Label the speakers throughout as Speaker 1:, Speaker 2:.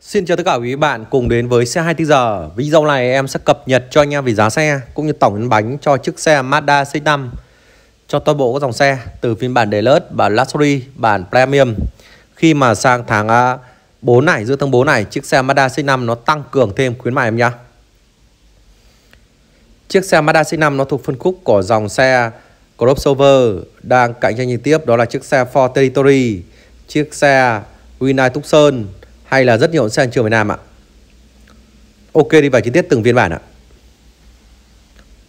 Speaker 1: Xin chào tất cả quý bạn cùng đến với xe 24 giờ. Video này em sẽ cập nhật cho anh em về giá xe cũng như tổng bánh cho chiếc xe Mazda C5 cho toàn bộ các dòng xe từ phiên bản Deluxe, bản Luxury, bản Premium. Khi mà sang tháng 4 à, này, giữa tháng 4 này, chiếc xe Mazda C5 nó tăng cường thêm khuyến mại em nhá. Chiếc xe Mazda C5 nó thuộc phân khúc của dòng xe crossover đang cạnh tranh liên tiếp đó là chiếc xe Ford Territory, chiếc xe Hyundai Tucson hay là rất nhiều xe thị trường Việt Nam ạ. Ok đi vào chi tiết từng phiên bản ạ.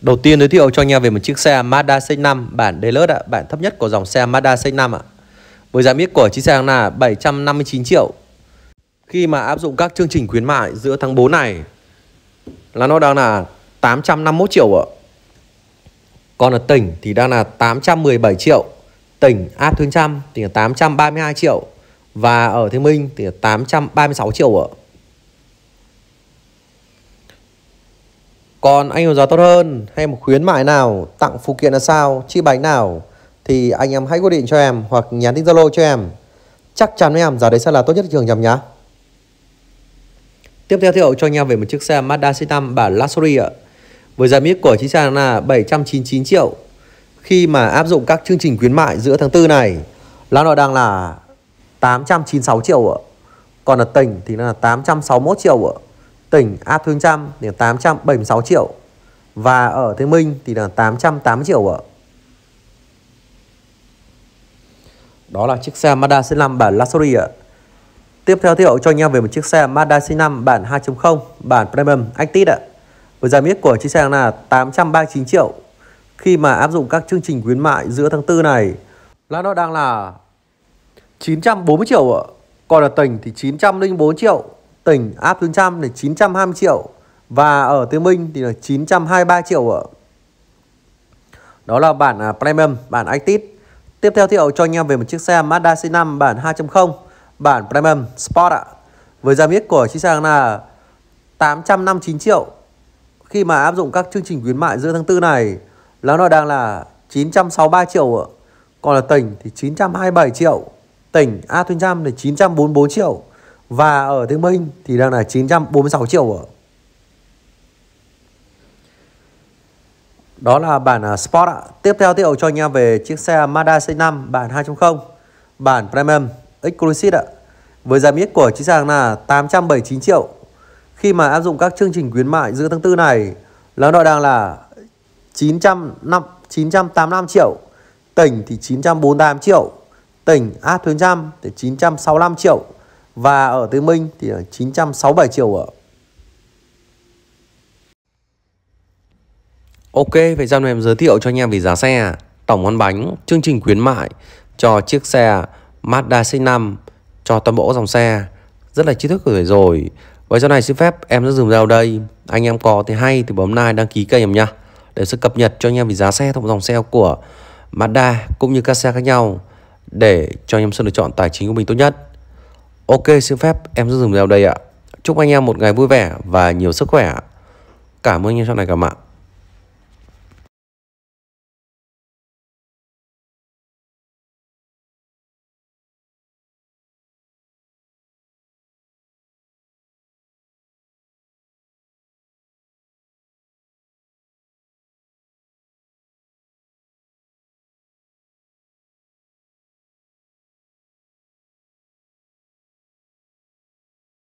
Speaker 1: Đầu tiên giới thiệu cho anh em về một chiếc xe Mazda CX-5 bản Deluxe ạ, bản thấp nhất của dòng xe Mazda CX-5 ạ. Với giá miết của chiếc xe là 759 triệu. Khi mà áp dụng các chương trình khuyến mại giữa tháng 4 này là nó đang là 851 triệu ạ. Còn ở tỉnh thì đang là 817 triệu, tỉnh áp thương trăm thì là 832 triệu và ở Thế Minh thì 836 triệu ạ. Còn anh có giá tốt hơn hay một khuyến mại nào, tặng phụ kiện là sao, chi bánh nào thì anh em hãy gọi điện cho em hoặc nhắn tin Zalo cho em. Chắc chắn với em giá đấy sẽ là tốt nhất thị trường nhầm nhá. Tiếp theo thiệu cho anh em về một chiếc xe Mazda C5 bản Luxury ạ. Với giá miết của chiếc xe là 799 triệu. Khi mà áp dụng các chương trình khuyến mại giữa tháng 4 này, là nó đang là 896 triệu ạ. Còn ở tỉnh thì là 861 triệu ạ. Tỉnh a thương trăm thì là 876 triệu. Và ở Thế Minh thì là 808 triệu ạ. Đó là chiếc xe Mazda C5 bản Luxury ạ. Tiếp theo giới thiệu cho anh em về một chiếc xe Mazda C5 bản 2.0 bản Premium Active ạ. Với giá miết của chiếc xe là 839 triệu. Khi mà áp dụng các chương trình khuyến mại giữa tháng 4 này là nó đang là 940 triệu ạ. Còn ở tỉnh thì 904 triệu, tỉnh áp tương trăm là 920 triệu và ở Tây Minh thì là 923 triệu ạ. Đó là bản à, Premium, bản Active. Tiếp theo thiệu cho anh em về một chiếc xe Mazda C5 bản 2.0, bản Premium Sport ạ. Với giá miết của chiếc xe là 859 triệu. Khi mà áp dụng các chương trình khuyến mại giữa tháng tư này, là nó đang là 963 triệu ạ. Còn ở tỉnh thì 927 triệu tỉnh A Tuyên Trâm thì 944 triệu và ở Thương Minh thì đang là 946 triệu ở Đó là bản à, Sport ạ. Tiếp theo tiêu cho anh em về chiếc xe Mazda C5 bản 2.0, bản Premium Exclusive ạ. Với giá miết của chiếc xe là 879 triệu. Khi mà áp dụng các chương trình khuyến mại giữa tháng tư này, là nó đang là 905 985 triệu, tỉnh thì 948 triệu tỉnh A Thuyên Giam thì 965 triệu và ở Tứ Minh thì là 967 triệu ở Ok, vậy giao này em giới thiệu cho anh em về giá xe, tổng ăn bánh, chương trình khuyến mại cho chiếc xe Mazda C5 cho toàn bộ dòng xe. Rất là chi thức rồi rồi. Với sau này xin phép em sẽ dừng vào đây. Anh em có thì hay thì bấm like đăng ký kênh em nhá. Để sẽ cập nhật cho anh em về giá xe, tổng dòng xe của Mazda cũng như các xe khác nhau để cho anh em Sơn lựa chọn tài chính của mình tốt nhất. Ok, xin phép em sẽ dừng video đây ạ. Chúc anh em một ngày vui vẻ và nhiều sức khỏe. Cảm ơn anh em sau này cả mạng.